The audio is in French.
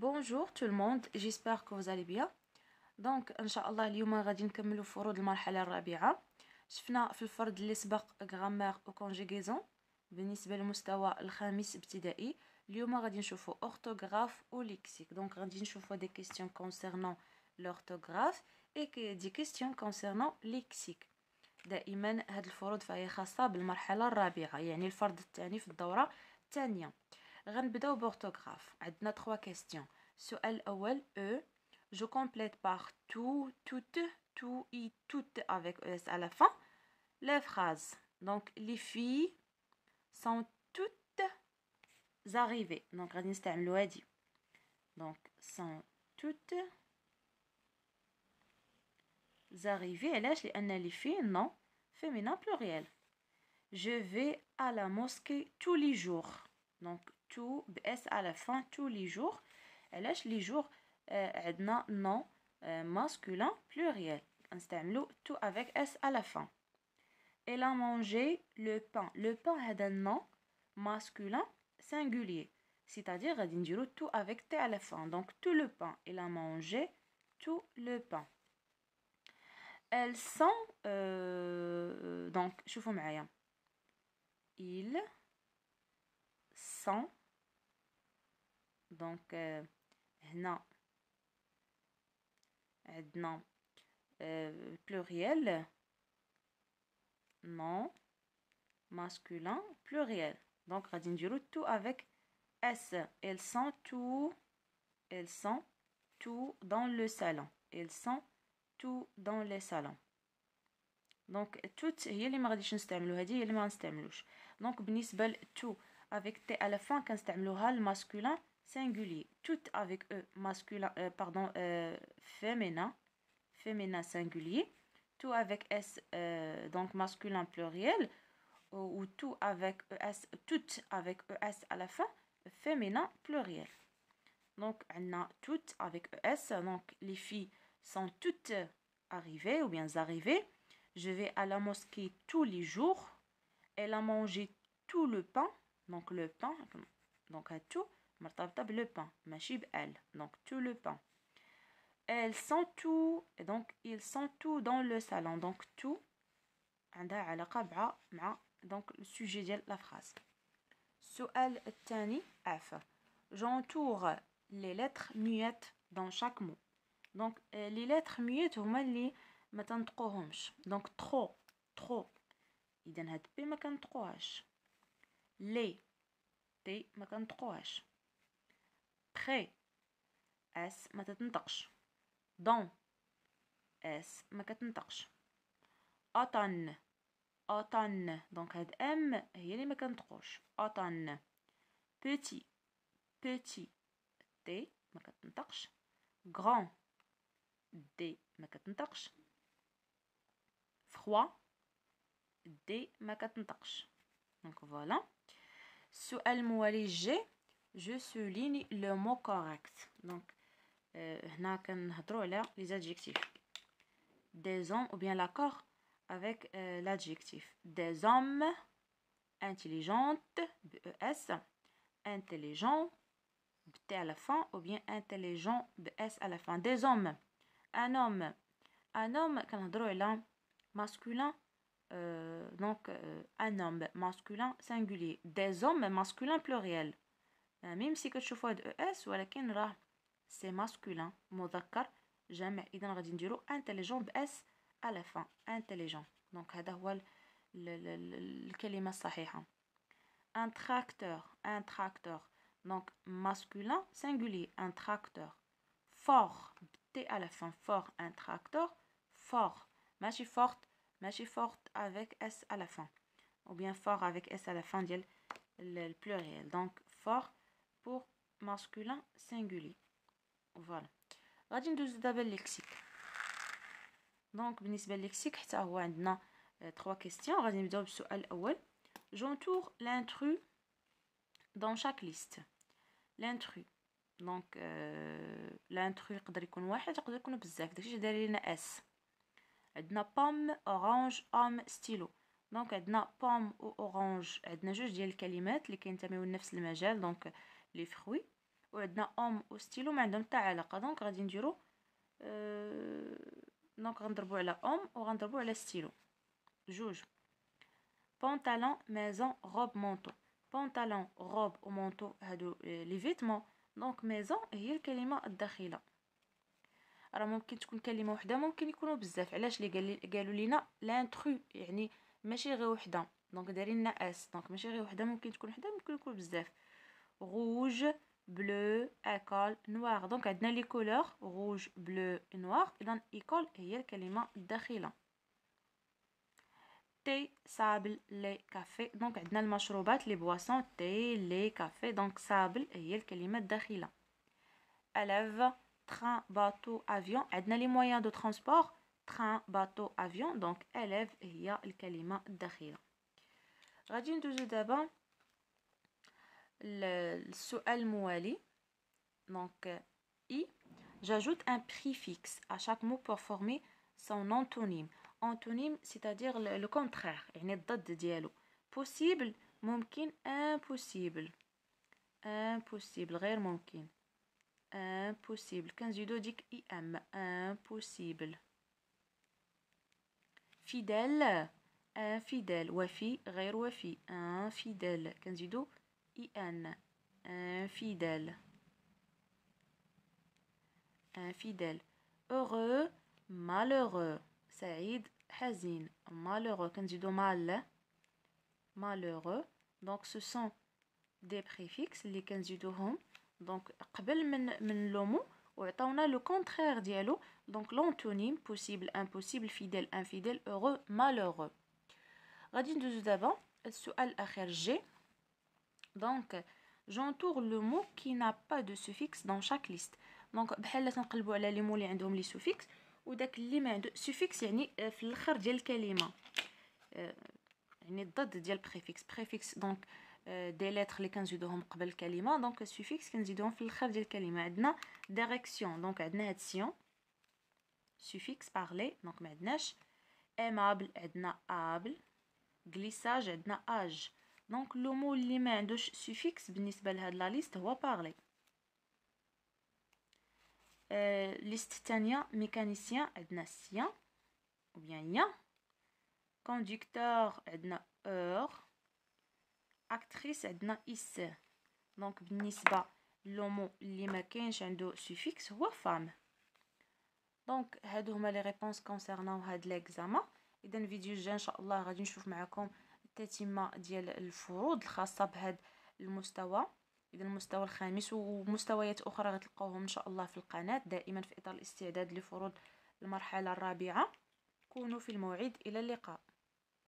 بونجور تو الموند جيسبر كو زالي بيان دونك ان شاء الله اليوم غادي نكملو فروض المرحله الرابعه شفنا في الفرد اللي سبق غرامير وكونجيغيزون بالنسبه للمستوى الخامس ابتدائي اليوم غادي نشوفو اورتوغراف وليكسيك دونك غادي نشوفو دي كيستيون كونسيرنون لورتوغراف اي دي كيستيون كونسيرنون ليكسيك دائما هاد الفروض فهي خاصه بالمرحله الرابعه يعني الفرد الثاني في الدوره الثانيه غنبداو بورتوغراف trois questions. كيستيون السؤال question E, je complète par tout toutes tout et toutes avec e S à la fin La phrase donc les filles sont toutes arrivées donc غادي l'a هادي donc sont toutes arrivées Parce que les filles non féminin pluriel je vais à la mosquée tous les jours donc tous s à la fin tous les jours علاش les jours عندنا non masculin pluriel نستعملو tout avec s à la fin elle a mangé le pain le pain un nom masculin singulier c'est-à-dire غادي tout avec t à la fin donc tout le pain elle a mangé tout le pain elles sont je euh, donc شوفوا rien. Il 100 donc euh, هنا عندنا euh, euh, pluriel non masculin pluriel donc غادي نديرو tout avec s elles sont tout elles sont tout dans le salon elles sont tout dans les salons donc توت هي اللي ما غاديش نستعملو هذه هي اللي ما donc دونك بالنسبه tout avec T à la fin le masculin singulier Tout avec E masculin euh, pardon euh, féminin féminin singulier tout avec S euh, donc masculin pluriel ou, tout avec ES tout avec ES à la fin féminin pluriel donc on a tout avec ES donc les filles sont toutes arrivées ou bien arrivées je vais à la mosquée tous les jours elle a mangé tout le pain donc le pain, donc à tout, le pain, elle, donc tout le pain. elle sont tout, et donc ils sont tout dans le salon, donc tout, donc le sujet de la phrase. elle tani F. J'entoure les lettres muettes dans chaque mot. Donc euh, les lettres muettes, هما اللي trop. تنطقوهمش. Donc trop, trop. a les, T, ma quinte rouge. Près, S, ma quinte rouge. Dans, S, ma quinte rouge. Autant, autant, donc M, il y a les maquines Autant, petit, petit, T, ma quinte rouge. Grand, D, ma quinte rouge. Froid, D, ma quinte rouge. Donc voilà. Sous G, je souligne le mot correct. Donc, euh, les adjectifs. Des hommes, ou bien l'accord avec euh, l'adjectif. Des hommes intelligentes, e s intelligents, B-T à la fin, ou bien intelligent, e s à la fin. Des hommes. Un homme. Un homme, quand masculin, euh, donc euh, un homme masculin singulier des hommes masculins pluriel même si que tu vois de es la c'est masculin modakar جمع اذا intelligent s à la fin intelligent donc هذا le الكلمه un tracteur un tracteur donc masculin singulier un tracteur fort t à la fin fort un tracteur fort ماشي forte mais je suis forte avec S à la fin. Ou bien fort avec S à la fin, le pluriel. Donc, fort pour masculin singulier. Voilà. Nous allons faire le lexique. Donc, pour le ben lexique, nous avons euh, trois questions. Nous allons sur le suède. J'entoure l'intrus dans chaque liste. L'intrus. Donc, euh, l'intrus, il peut que nous fassions. Il faut que nous fassions. Il faut que nous s pomme, orange, homme, stylo. Donc, عندنا pomme ou orange. عندنا جوج des الكلمات اللي كينتميو نفس المجال. Donc, les fruits. homme ou stylo. ما عندهم تعالقة. Donc, غادي نديرو. Donc, غنضربو على euh, homme ou stylo. Pantalon, maison, robe, manteau. Pantalon, robe ou manteau. c'est euh, les vêtements. Donc, maison, et الكلمة الداخلة. راه ممكن تكون كلمه وحده ممكن يكونوا بزاف علاش اللي قالوا لينا لانترو يعني ماشي غير وحده دونك دايرين لنا اس دونك ماشي غير وحده ممكن تكون وحده ممكن يكون بزاف روج بلو ايكول نوار دونك عندنا لي كولور روج بلو نوار اذا ايكول هي الكلمه الداخله تي سابل لي كافي دونك عندنا المشروبات لي بواسون تي لي كافي دونك سابل هي الكلمه الداخله الف train, bateau, avion. عندنا les moyens de transport, train, bateau, avion. Donc élève هي d'arrière. الداخلة. غادي d'abord le السؤال الموالي. Donc euh, i j'ajoute un préfixe à chaque mot pour former son antonyme. Antonyme, c'est-à-dire le, contraire. le contraire, يعني de dialogue. Possible, ممكن, impossible. Impossible, غير ممكن impossible كنزيدو dik IM. impossible fidèle infidèle Wafi. غير wafi. infidèle كنزيدو اي infidèle infidèle heureux malheureux Saïd. Hazin. malheureux كنزيدو mal malheureux donc ce sont des préfixes donc, on a le contraire de l'antonyme possible, impossible, fidèle, infidèle, heureux, malheureux. On va dire que nous avons le sujet G. Donc, j'entoure le mot qui n'a pas de suffixe dans chaque liste. Donc, on a le mot qui n'a pas de suffixe. Et on a le qui est le suffixe qui est le le mot mot. a le préfixe. On a préfixe. Euh, des lettres les 15 000 hommes pour le caliment, donc suffixe qui nous dit qu'il y a un direction, donc la direction, suffixe parler, donc aimable direction, aimable, glissage, âge. Donc le mot est le suffixe pour la liste, on va parler. La euh, liste est mécanicien, la direction, ou bien la conduiteur, la heure. actrice عندنا اس دونك بالنسبه لومو اللي ما كاينش عنده سوفيكس هو فام دونك هادو هما لي ريبونس كونسيرناو هاد ليكزاما اذا الفيديو الجاي ان شاء الله غادي نشوف معكم التتمه ديال الفروض الخاصه بهاد المستوى اذا المستوى الخامس ومستويات اخرى غتلقاوهم ان شاء الله في القناه دائما في اطار الاستعداد لفروض المرحله الرابعه كونوا في الموعد الى اللقاء